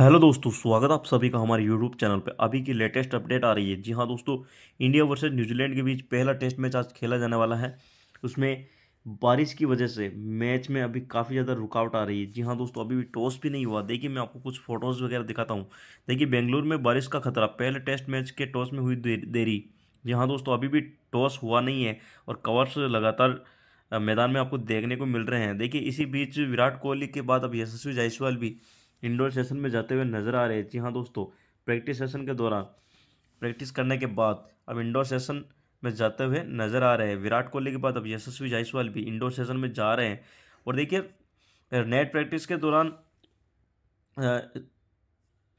hello दोस्तों स्वागत आप सभी का हमारे यूट्यूब चैनल पर अभी की लेटेस्ट अपडेट आ रही है जी हाँ दोस्तों इंडिया वर्सेस न्यूजीलैंड के बीच पहला टेस्ट मैच आज खेला जाने वाला है उसमें बारिश की वजह से मैच में अभी काफ़ी ज़्यादा रुकावट आ रही है जी हाँ दोस्तों अभी भी टॉस भी नहीं हुआ देखिए मैं आपको कुछ फ़ोटोज़ वगैरह दिखाता हूँ देखिए बेंगलुरु में बारिश का खतरा पहले टेस्ट मैच के टॉस में हुई देरी जी हाँ दोस्तों अभी भी टॉस हुआ नहीं है और कवर्स लगातार मैदान में आपको देखने को मिल रहे हैं देखिए इसी बीच विराट कोहली के बाद अब यशस्वी जायसवाल भी इंडोर सेशन में जाते हुए नजर आ रहे हैं जी हाँ दोस्तों प्रैक्टिस सेशन के दौरान प्रैक्टिस करने के बाद अब इंडोर सेशन में जाते हुए नजर आ रहे हैं विराट कोहली के बाद अब यशस्वी जायसवाल भी इंडोर सेशन में जा रहे हैं और देखिए नेट प्रैक्टिस के दौरान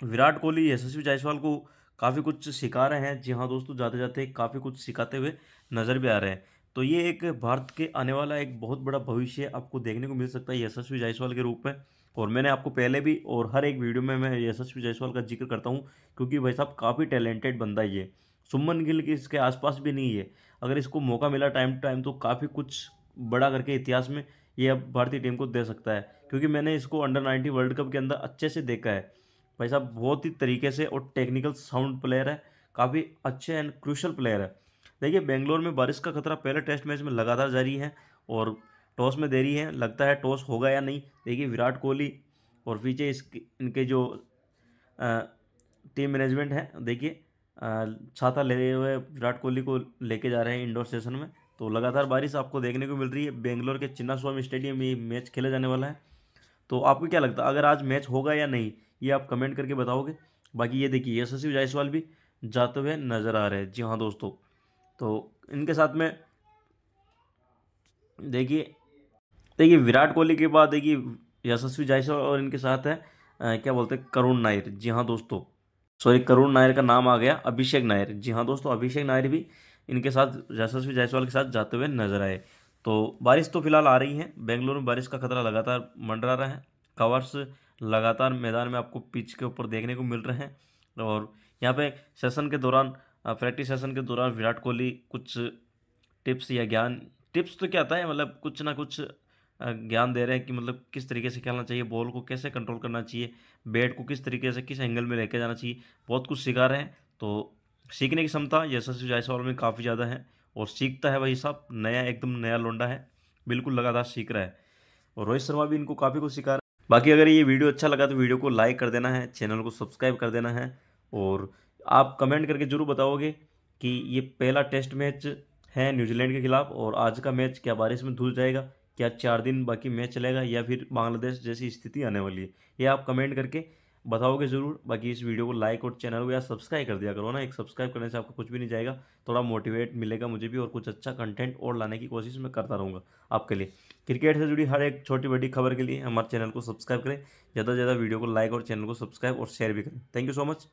विराट कोहली यशस्वी जायसवाल को काफ़ी कुछ सिखा रहे हैं जी हाँ दोस्तों जाते जाते काफ़ी कुछ सिखाते हुए नज़र भी आ रहे हैं तो ये एक भारत के आने वाला एक बहुत बड़ा भविष्य आपको देखने को मिल सकता है यशस्वी जायसवाल के रूप में और मैंने आपको पहले भी और हर एक वीडियो में मैं यशस्वी जायसवाल का जिक्र करता हूँ क्योंकि भाई साहब काफ़ी टैलेंटेड बंदा ये सुमन गिल के इसके आसपास भी नहीं है अगर इसको मौका मिला टाइम टू टाइम तो काफ़ी कुछ बड़ा करके इतिहास में ये अब भारतीय टीम को दे सकता है क्योंकि मैंने इसको अंडर नाइन्टी वर्ल्ड कप के अंदर अच्छे से देखा है भाई साहब बहुत ही तरीके से और टेक्निकल साउंड प्लेयर है काफ़ी अच्छे एंड क्रूशल प्लेयर है देखिए बेंगलोर में बारिश का खतरा पहले टेस्ट मैच में लगातार जारी है और टॉस में देरी है लगता है टॉस होगा या नहीं देखिए विराट कोहली और पीछे इस इनके जो आ, टीम मैनेजमेंट है देखिए छाता ले हुए विराट कोहली को लेके जा रहे हैं इंडोर सेशन में तो लगातार बारिश आपको देखने को मिल रही है बेंगलोर के चिन्नास्वामी स्टेडियम में मैच खेला जाने वाला है तो आपको क्या लगता है अगर आज मैच होगा या नहीं ये आप कमेंट करके बताओगे बाकी ये देखिए यशस्वी जायसवाल भी जाते हुए नजर आ रहे हैं जी हाँ दोस्तों तो इनके साथ में देखिए देखिए विराट कोहली के बाद देखिए यशस्वी जायसवाल और इनके साथ है आ, क्या बोलते हैं करुण नायर जी हाँ दोस्तों सॉरी करुण नायर का नाम आ गया अभिषेक नायर जी हाँ दोस्तों अभिषेक नायर भी इनके साथ यशस्वी जायसवाल के साथ जाते हुए नजर आए तो बारिश तो फिलहाल आ रही है बेंगलुरु में बारिश का खतरा लगातार मंडरा रहा है कवर्स लगातार मैदान में आपको पिच के ऊपर देखने को मिल रहे हैं और यहाँ पे सेशन के दौरान प्रैक्टिस सेशन के दौरान विराट कोहली कुछ टिप्स या ज्ञान टिप्स तो क्या आता है मतलब कुछ ना कुछ ज्ञान दे रहे हैं कि मतलब किस तरीके से खेलना चाहिए बॉल को कैसे कंट्रोल करना चाहिए बैट को किस तरीके से किस एंगल में लेके जाना चाहिए बहुत कुछ सिखा रहे हैं तो सीखने की क्षमता यशस्वी जायसवाल में काफ़ी ज़्यादा है और सीखता है भाई साहब नया एकदम नया लोंडा है बिल्कुल लगातार सीख रहा है और रोहित शर्मा भी इनको काफ़ी कुछ सिखा रहा है बाकी अगर ये वीडियो अच्छा लगा तो वीडियो को लाइक कर देना है चैनल को सब्सक्राइब कर देना है और आप कमेंट करके जरूर बताओगे कि ये पहला टेस्ट मैच है न्यूजीलैंड के खिलाफ और आज का मैच क्या बारिश में धुल जाएगा क्या चार दिन बाकी मैच चलेगा या फिर बांग्लादेश जैसी स्थिति आने वाली है ये आप कमेंट करके बताओगे ज़रूर बाकी इस वीडियो को लाइक और चैनल को या सब्सक्राइब कर दिया करो ना एक सब्सक्राइब करने से आपको कुछ भी नहीं जाएगा थोड़ा मोटिवेट मिलेगा मुझे भी और कुछ अच्छा कंटेंट और लाने की कोशिश मैं करता रहूँगा आपके लिए क्रिकेट से जुड़ी हर एक छोटी बड़ी खबर के लिए हमारे चैनल को सब्सक्राइब करें ज़्यादा से ज़्यादा वीडियो को लाइक और चैनल को सब्सक्राइब और शेयर भी करें थैंक यू सो मच